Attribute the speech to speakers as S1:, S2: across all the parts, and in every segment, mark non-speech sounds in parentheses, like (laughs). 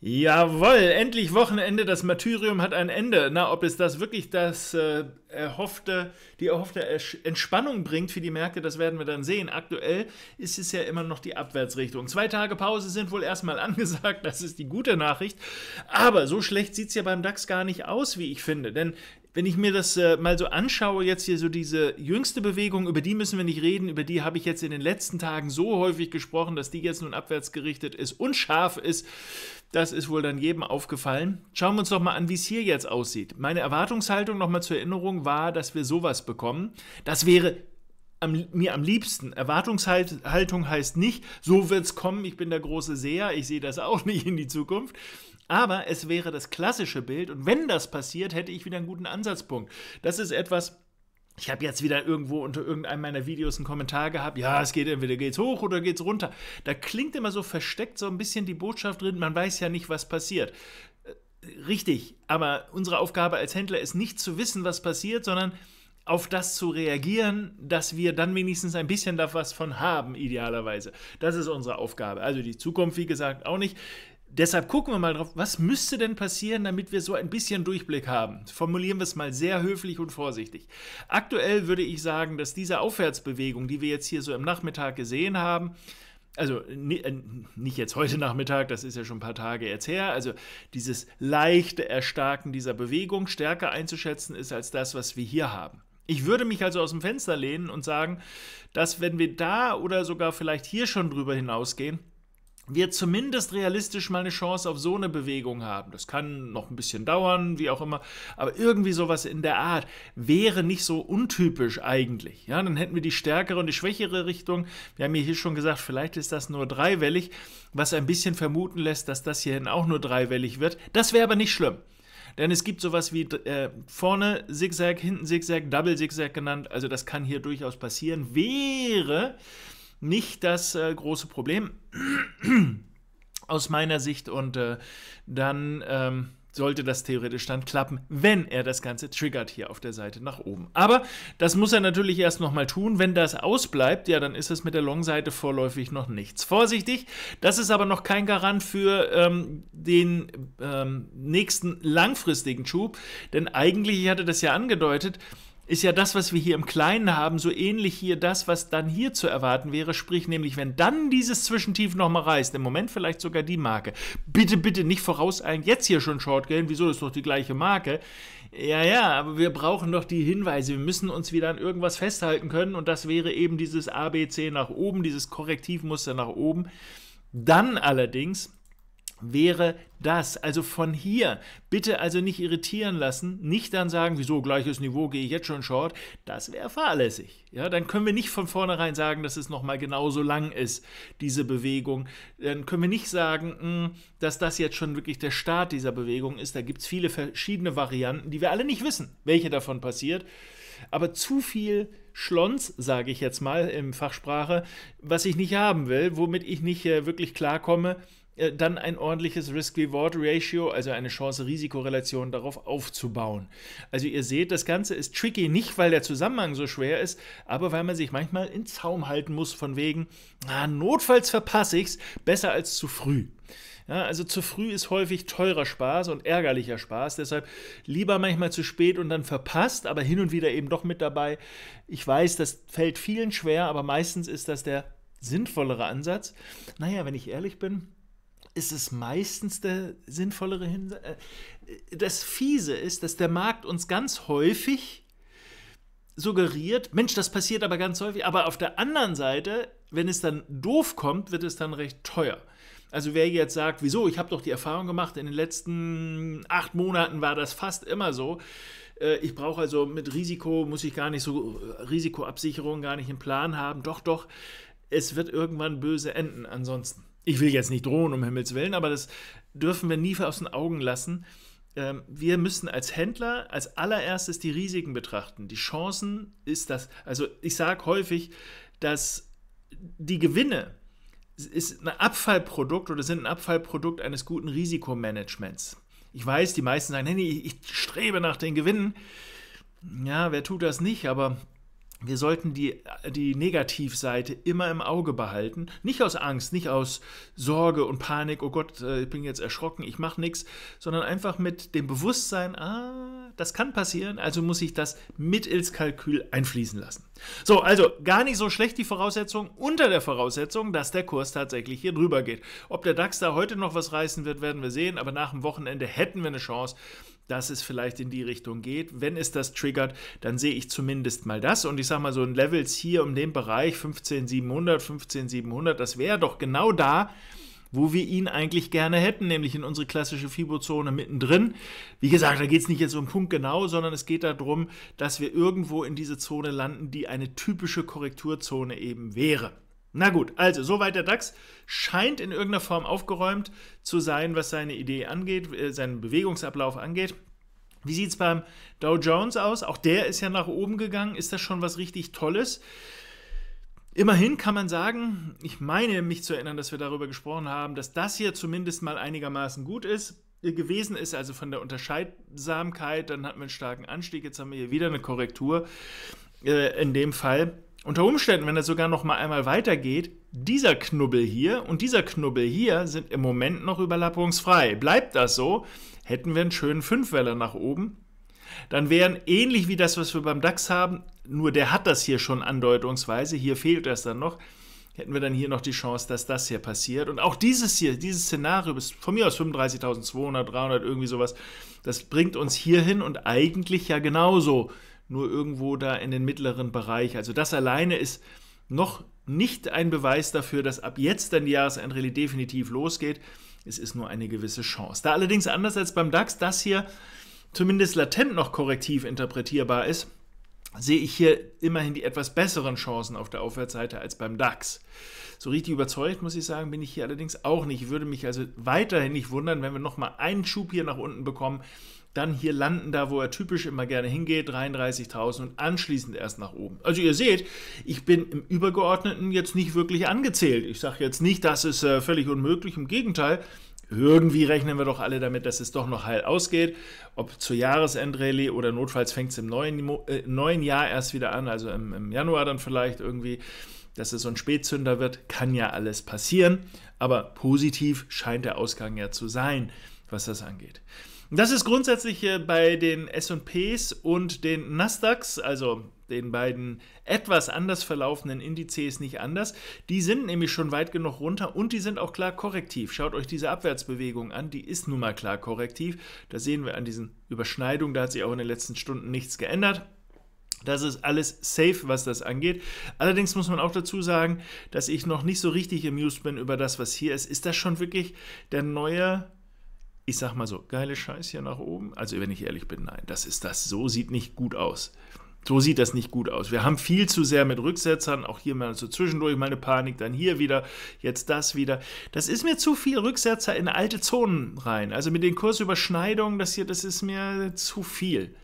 S1: Jawohl, endlich Wochenende. Das Martyrium hat ein Ende. Na, ob es das wirklich das äh, erhoffte, die erhoffte Entspannung bringt für die Märkte, das werden wir dann sehen. Aktuell ist es ja immer noch die Abwärtsrichtung. Zwei Tage Pause sind wohl erstmal (laughs) angesagt. Das ist die gute Nachricht. Aber so schlecht sieht es ja beim DAX gar nicht aus, wie ich finde. Denn wenn ich mir das äh, mal so anschaue, jetzt hier so diese jüngste Bewegung, über die müssen wir nicht reden, über die habe ich jetzt in den letzten Tagen so häufig gesprochen, dass die jetzt nun abwärts gerichtet ist und scharf ist. Das ist wohl dann jedem aufgefallen. Schauen wir uns doch mal an, wie es hier jetzt aussieht. Meine Erwartungshaltung nochmal zur Erinnerung war, dass wir sowas bekommen. Das wäre am, mir am liebsten. Erwartungshaltung heißt nicht, so wird es kommen, ich bin der große Seher, ich sehe das auch (laughs) nicht in die Zukunft, aber es wäre das klassische Bild und wenn das passiert, hätte ich wieder einen guten Ansatzpunkt. Das ist etwas, ich habe jetzt wieder irgendwo unter irgendeinem meiner Videos einen Kommentar gehabt, ja, es geht entweder geht's hoch oder geht's runter. Da klingt immer so versteckt so ein bisschen die Botschaft drin, man weiß ja nicht, was passiert. Äh, richtig, aber unsere Aufgabe als Händler ist nicht zu wissen, was passiert, sondern auf das zu reagieren, dass wir dann wenigstens ein bisschen davon haben, idealerweise. Das ist unsere Aufgabe. Also die Zukunft, wie gesagt, auch nicht deshalb gucken wir mal drauf, was müsste denn passieren, damit wir so ein bisschen Durchblick haben. Formulieren wir es mal sehr höflich und vorsichtig. Aktuell würde ich sagen, dass diese Aufwärtsbewegung, die wir jetzt hier so im Nachmittag gesehen haben, also äh, nicht jetzt heute Nachmittag, das ist ja schon ein paar Tage jetzt her, also dieses leichte Erstarken dieser Bewegung stärker einzuschätzen ist als das, was wir hier haben. Ich würde mich also aus dem Fenster lehnen und sagen, dass wenn wir da oder sogar vielleicht hier schon drüber hinausgehen, wir zumindest realistisch mal eine Chance auf so eine Bewegung haben. Das kann noch ein bisschen dauern, wie auch immer, aber irgendwie sowas in der Art wäre nicht so untypisch eigentlich. Ja, dann hätten wir die stärkere und die schwächere Richtung. Wir haben hier schon gesagt, vielleicht ist das nur dreiwellig, was ein bisschen vermuten lässt, dass das hierhin auch nur dreiwellig wird. Das wäre aber nicht schlimm. Denn es gibt sowas wie äh, vorne Zigzag, hinten Zigzag, Double Zigzag genannt. Also das kann hier durchaus passieren. Wäre nicht das äh, große Problem (clears throat) aus meiner Sicht und äh, dann ähm, sollte das theoretisch dann klappen, wenn er das Ganze triggert hier auf der Seite nach oben. Aber das muss er natürlich erst nochmal tun. Wenn das ausbleibt, ja, dann ist es mit der Long-Seite vorläufig noch nichts. Vorsichtig, das ist aber noch kein Garant für ähm, den ähm, nächsten langfristigen Schub, denn eigentlich, ich hatte das ja angedeutet, ist ja das, was wir hier im Kleinen haben, so ähnlich hier das, was dann hier zu erwarten wäre. Sprich, nämlich, wenn dann dieses Zwischentief nochmal reißt, im Moment vielleicht sogar die Marke. Bitte, bitte nicht vorauseilend jetzt hier schon Short gehen. Wieso? Das ist doch die gleiche Marke. Ja, ja, aber wir brauchen doch die Hinweise. Wir müssen uns wieder an irgendwas festhalten können. Und das wäre eben dieses ABC nach oben, dieses Korrektivmuster nach oben. Dann allerdings wäre das. Also von hier bitte also nicht irritieren lassen, nicht dann sagen, wieso gleiches Niveau gehe ich jetzt schon short, das wäre fahrlässig. Ja, dann können wir nicht von vornherein sagen, dass es nochmal genauso lang ist, diese Bewegung. Dann können wir nicht sagen, hm, dass das jetzt schon wirklich der Start dieser Bewegung ist. Da gibt es viele verschiedene Varianten, die wir alle nicht wissen, welche davon passiert. Aber zu viel Schlons, sage ich jetzt mal im Fachsprache, was ich nicht haben will, womit ich nicht äh, wirklich klarkomme, äh, dann ein ordentliches Risk-Reward-Ratio, also eine chance risikorelation darauf aufzubauen. Also ihr seht, das Ganze ist tricky, nicht weil der Zusammenhang so schwer ist, aber weil man sich manchmal in Zaum halten muss von wegen, na, notfalls verpasse ich's, besser als zu früh. Ja, also zu früh ist häufig teurer Spaß und ärgerlicher Spaß. Deshalb lieber manchmal zu spät und dann verpasst, aber hin und wieder eben doch mit dabei. Ich weiß, das fällt vielen schwer, aber meistens ist das der sinnvollere Ansatz. Naja, wenn ich ehrlich bin, ist es meistens der sinnvollere Hinweis. Äh, das Fiese ist, dass der Markt uns ganz häufig suggeriert, Mensch, das passiert aber ganz häufig, aber auf der anderen Seite, wenn es dann doof kommt, wird es dann recht teuer. Also wer jetzt sagt, wieso, ich habe doch die Erfahrung gemacht, in den letzten acht Monaten war das fast immer so. Äh, ich brauche also mit Risiko, muss ich gar nicht so äh, Risikoabsicherung gar nicht im Plan haben. Doch, doch, es wird irgendwann böse enden ansonsten ich will jetzt nicht drohen, um Himmels Willen, aber das dürfen wir nie aus den Augen lassen. Ähm, wir müssen als Händler als allererstes die Risiken betrachten. Die Chancen ist das, also ich sage häufig, dass die Gewinne ist ein Abfallprodukt oder sind ein Abfallprodukt eines guten Risikomanagements. Ich weiß, die meisten sagen, nee, ich strebe nach den Gewinnen. Ja, wer tut das nicht? Aber wir sollten die, die Negativseite immer im Auge behalten. Nicht aus Angst, nicht aus Sorge und Panik, oh Gott, äh, ich bin jetzt erschrocken, ich mache nichts, sondern einfach mit dem Bewusstsein, ah, das kann passieren, also muss ich das mit ins Kalkül einfließen lassen. So, also gar nicht so schlecht die Voraussetzung, unter der Voraussetzung, dass der Kurs tatsächlich hier drüber geht. Ob der DAX da heute noch was reißen wird, werden wir sehen, aber nach dem Wochenende hätten wir eine Chance, dass es vielleicht in die Richtung geht. Wenn es das triggert, dann sehe ich zumindest mal das. Und ich sage mal, so ein Levels hier um den Bereich 15700, 15700, das wäre doch genau da, wo wir ihn eigentlich gerne hätten, nämlich in unsere klassische Fibo-Zone mittendrin. Wie gesagt, da geht es nicht jetzt um Punkt genau, sondern es geht darum, dass wir irgendwo in diese Zone landen, die eine typische Korrekturzone eben wäre. Na gut, also soweit der DAX scheint in irgendeiner Form aufgeräumt zu sein, was seine Idee angeht, äh, seinen Bewegungsablauf angeht. Wie sieht es beim Dow Jones aus? Auch der ist ja nach oben gegangen. Ist das schon was richtig Tolles? Immerhin kann man sagen, ich meine mich zu erinnern, dass wir darüber gesprochen haben, dass das hier zumindest mal einigermaßen gut ist äh, gewesen ist, also von der Unterscheidsamkeit, dann hatten wir einen starken Anstieg, jetzt haben wir hier wieder eine Korrektur äh, in dem Fall unter Umständen, wenn das sogar noch mal einmal weitergeht, dieser Knubbel hier und dieser Knubbel hier sind im Moment noch überlappungsfrei. Bleibt das so, hätten wir einen schönen Fünfweller nach oben. Dann wären ähnlich wie das, was wir beim DAX haben, nur der hat das hier schon andeutungsweise, hier fehlt das dann noch, hätten wir dann hier noch die Chance, dass das hier passiert. Und auch dieses hier, dieses Szenario bis von mir aus 35.200, 300, irgendwie sowas, das bringt uns hierhin und eigentlich ja genauso nur irgendwo da in den mittleren Bereich. Also das alleine ist noch nicht ein Beweis dafür, dass ab jetzt dann die Jahresendrallye definitiv losgeht. Es ist nur eine gewisse Chance. Da allerdings anders als beim DAX das hier zumindest latent noch korrektiv interpretierbar ist, sehe ich hier immerhin die etwas besseren Chancen auf der Aufwärtsseite als beim DAX. So richtig überzeugt, muss ich sagen, bin ich hier allerdings auch nicht. Ich würde mich also weiterhin nicht wundern, wenn wir nochmal einen Schub hier nach unten bekommen dann hier landen, da wo er typisch immer gerne hingeht, 33.000 und anschließend erst nach oben. Also ihr seht, ich bin im Übergeordneten jetzt nicht wirklich angezählt. Ich sage jetzt nicht, das ist äh, völlig unmöglich, im Gegenteil. Irgendwie rechnen wir doch alle damit, dass es doch noch heil ausgeht. Ob zur Jahresendrallye oder notfalls fängt es im neuen, äh, neuen Jahr erst wieder an, also im, im Januar dann vielleicht irgendwie, dass es so ein Spätzünder wird, kann ja alles passieren. Aber positiv scheint der Ausgang ja zu sein, was das angeht. Das ist grundsätzlich äh, bei den S&Ps und den Nasdaqs, also den beiden etwas anders verlaufenden Indizes nicht anders. Die sind nämlich schon weit genug runter und die sind auch klar korrektiv. Schaut euch diese Abwärtsbewegung an, die ist nun mal klar korrektiv. Da sehen wir an diesen Überschneidungen, da hat sich auch in den letzten Stunden nichts geändert. Das ist alles safe, was das angeht. Allerdings muss man auch dazu sagen, dass ich noch nicht so richtig amused bin über das, was hier ist. Ist das schon wirklich der neue, ich sag mal so, geile Scheiß hier nach oben? Also, wenn ich ehrlich bin, nein, das ist das. So sieht nicht gut aus. So sieht das nicht gut aus. Wir haben viel zu sehr mit Rücksetzern, auch hier mal so zwischendurch meine Panik, dann hier wieder, jetzt das wieder. Das ist mir zu viel Rücksetzer in alte Zonen rein. Also mit den Kursüberschneidungen, das hier, das ist mir zu viel.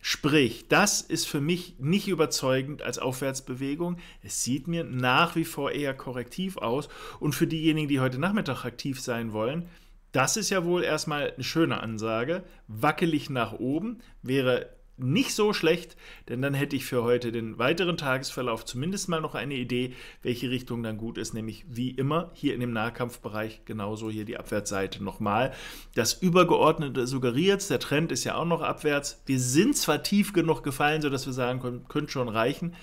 S1: Sprich, das ist für mich nicht überzeugend als Aufwärtsbewegung. Es sieht mir nach wie vor eher korrektiv aus. Und für diejenigen, die heute Nachmittag aktiv sein wollen, das ist ja wohl erstmal eine schöne Ansage. Wackelig nach oben wäre nicht so schlecht, denn dann hätte ich für heute den weiteren Tagesverlauf zumindest mal noch eine Idee, welche Richtung dann gut ist, nämlich wie immer hier in dem Nahkampfbereich genauso hier die Abwärtsseite nochmal. Das übergeordnete suggeriert, der Trend ist ja auch noch abwärts. Wir sind zwar tief genug gefallen, sodass wir sagen können, könnte schon reichen,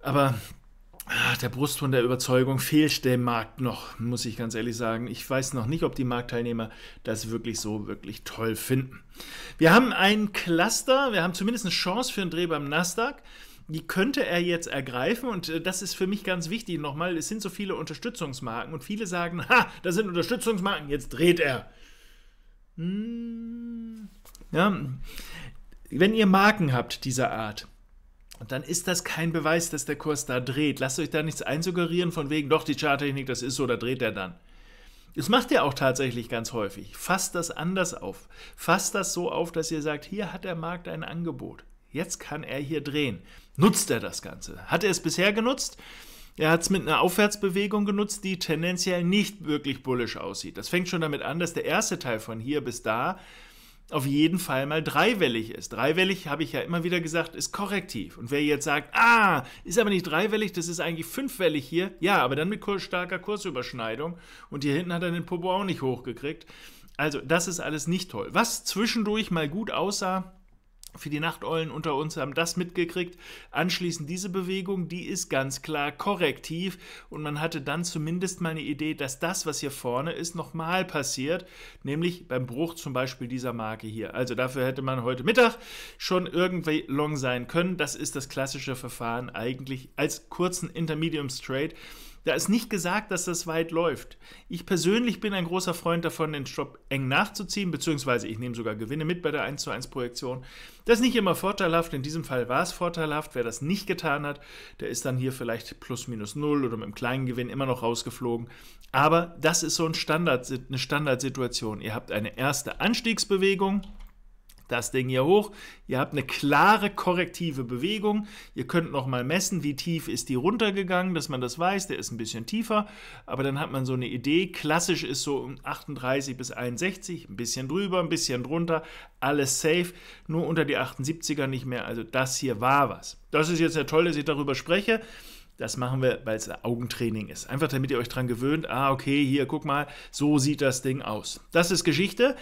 S1: aber Ah, der Brustton der Überzeugung fehlt dem Markt noch, muss ich ganz ehrlich sagen. Ich weiß noch nicht, ob die Marktteilnehmer das wirklich so wirklich toll finden. Wir haben ein Cluster, wir haben zumindest eine Chance für einen Dreh beim Nasdaq. Die könnte er jetzt ergreifen und äh, das ist für mich ganz wichtig nochmal. Es sind so viele Unterstützungsmarken und viele sagen, ha, das sind Unterstützungsmarken, jetzt dreht er. Hm, ja, wenn ihr Marken habt dieser Art, dann ist das kein Beweis, dass der Kurs da dreht. Lasst euch da nichts einsuggerieren von wegen, doch, die Charttechnik, das ist so, da dreht er dann. Das macht ihr auch tatsächlich ganz häufig. Fasst das anders auf. Fasst das so auf, dass ihr sagt, hier hat der Markt ein Angebot. Jetzt kann er hier drehen. Nutzt er das Ganze? Hat er es bisher genutzt? Er hat es mit einer Aufwärtsbewegung genutzt, die tendenziell nicht wirklich bullisch aussieht. Das fängt schon damit an, dass der erste Teil von hier bis da auf jeden Fall mal dreiwellig ist. Dreiwellig, habe ich ja immer wieder gesagt, ist korrektiv. Und wer jetzt sagt, ah, ist aber nicht dreiwellig, das ist eigentlich fünfwellig hier, ja, aber dann mit starker Kursüberschneidung und hier hinten hat er den Popo auch nicht hochgekriegt. Also, das ist alles nicht toll. Was zwischendurch mal gut aussah, für die Nachteulen unter uns haben das mitgekriegt. Anschließend diese Bewegung, die ist ganz klar korrektiv und man hatte dann zumindest mal eine Idee, dass das, was hier vorne ist, nochmal passiert, nämlich beim Bruch zum Beispiel dieser Marke hier. Also dafür hätte man heute Mittag schon irgendwie long sein können. Das ist das klassische Verfahren eigentlich als kurzen Intermedium Trade da ist nicht gesagt, dass das weit läuft. Ich persönlich bin ein großer Freund davon, den Stop eng nachzuziehen, beziehungsweise ich nehme sogar Gewinne mit bei der 1 zu 1 Projektion. Das ist nicht immer vorteilhaft. In diesem Fall war es vorteilhaft. Wer das nicht getan hat, der ist dann hier vielleicht plus minus null oder mit einem kleinen Gewinn immer noch rausgeflogen. Aber das ist so ein Standard, eine Standardsituation. Ihr habt eine erste Anstiegsbewegung das Ding hier hoch. Ihr habt eine klare korrektive Bewegung. Ihr könnt noch mal messen, wie tief ist die runtergegangen, dass man das weiß. Der ist ein bisschen tiefer, aber dann hat man so eine Idee. Klassisch ist so um 38 bis 61, ein bisschen drüber, ein bisschen drunter, alles safe. Nur unter die 78er nicht mehr. Also das hier war was. Das ist jetzt ja toll, dass ich darüber spreche. Das machen wir, weil es Augentraining ist. Einfach damit ihr euch dran gewöhnt, ah, okay, hier, guck mal, so sieht das Ding aus. Das ist Geschichte.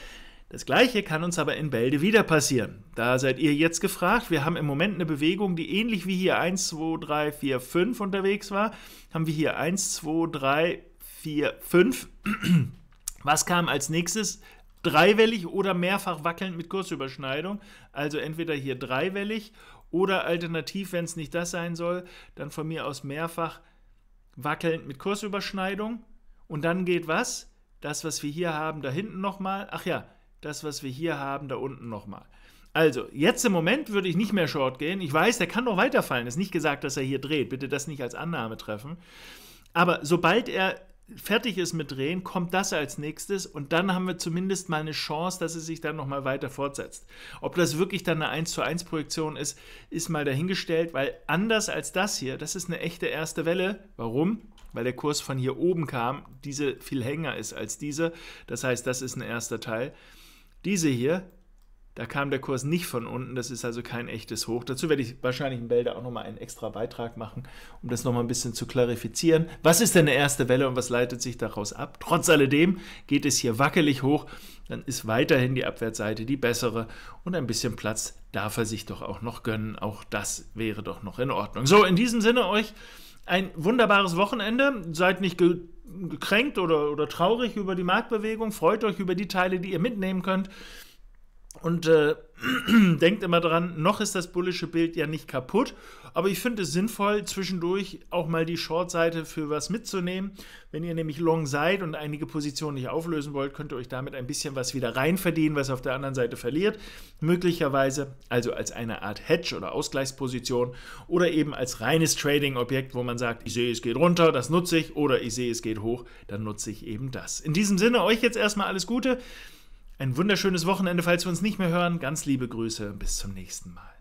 S1: Das gleiche kann uns aber in Bälde wieder passieren. Da seid ihr jetzt gefragt. Wir haben im Moment eine Bewegung, die ähnlich wie hier 1, 2, 3, 4, 5 unterwegs war. Haben wir hier 1, 2, 3, 4, 5. Was kam als nächstes? Dreiwellig oder mehrfach wackelnd mit Kursüberschneidung. Also entweder hier dreiwellig oder alternativ, wenn es nicht das sein soll, dann von mir aus mehrfach wackelnd mit Kursüberschneidung. Und dann geht was? Das, was wir hier haben, da hinten nochmal. Ach ja, das, was wir hier haben, da unten nochmal. Also, jetzt im Moment würde ich nicht mehr Short gehen. Ich weiß, der kann noch weiterfallen. Ist nicht gesagt, dass er hier dreht. Bitte das nicht als Annahme treffen. Aber sobald er fertig ist mit Drehen, kommt das als nächstes und dann haben wir zumindest mal eine Chance, dass es sich dann nochmal weiter fortsetzt. Ob das wirklich dann eine 1 zu 1 Projektion ist, ist mal dahingestellt, weil anders als das hier, das ist eine echte erste Welle. Warum? Weil der Kurs von hier oben kam, diese viel hänger ist als diese. Das heißt, das ist ein erster Teil. Diese hier, da kam der Kurs nicht von unten, das ist also kein echtes Hoch. Dazu werde ich wahrscheinlich in Bälde auch nochmal einen extra Beitrag machen, um das nochmal ein bisschen zu klarifizieren. Was ist denn eine erste Welle und was leitet sich daraus ab? Trotz alledem geht es hier wackelig hoch, dann ist weiterhin die Abwärtsseite die bessere und ein bisschen Platz darf er sich doch auch noch gönnen. Auch das wäre doch noch in Ordnung. So, in diesem Sinne euch ein wunderbares Wochenende. Seid nicht ge gekränkt oder, oder traurig über die Marktbewegung, freut euch über die Teile, die ihr mitnehmen könnt. Und äh, (clears throat) denkt immer dran, noch ist das bullische Bild ja nicht kaputt, aber ich finde es sinnvoll, zwischendurch auch mal die Short-Seite für was mitzunehmen. Wenn ihr nämlich long seid und einige Positionen nicht auflösen wollt, könnt ihr euch damit ein bisschen was wieder reinverdienen, was auf der anderen Seite verliert. Möglicherweise also als eine Art Hedge oder Ausgleichsposition oder eben als reines Trading-Objekt, wo man sagt, ich sehe, es geht runter, das nutze ich, oder ich sehe, es geht hoch, dann nutze ich eben das. In diesem Sinne, euch jetzt erstmal alles Gute. Ein wunderschönes Wochenende, falls wir uns nicht mehr hören. Ganz liebe Grüße, bis zum nächsten Mal.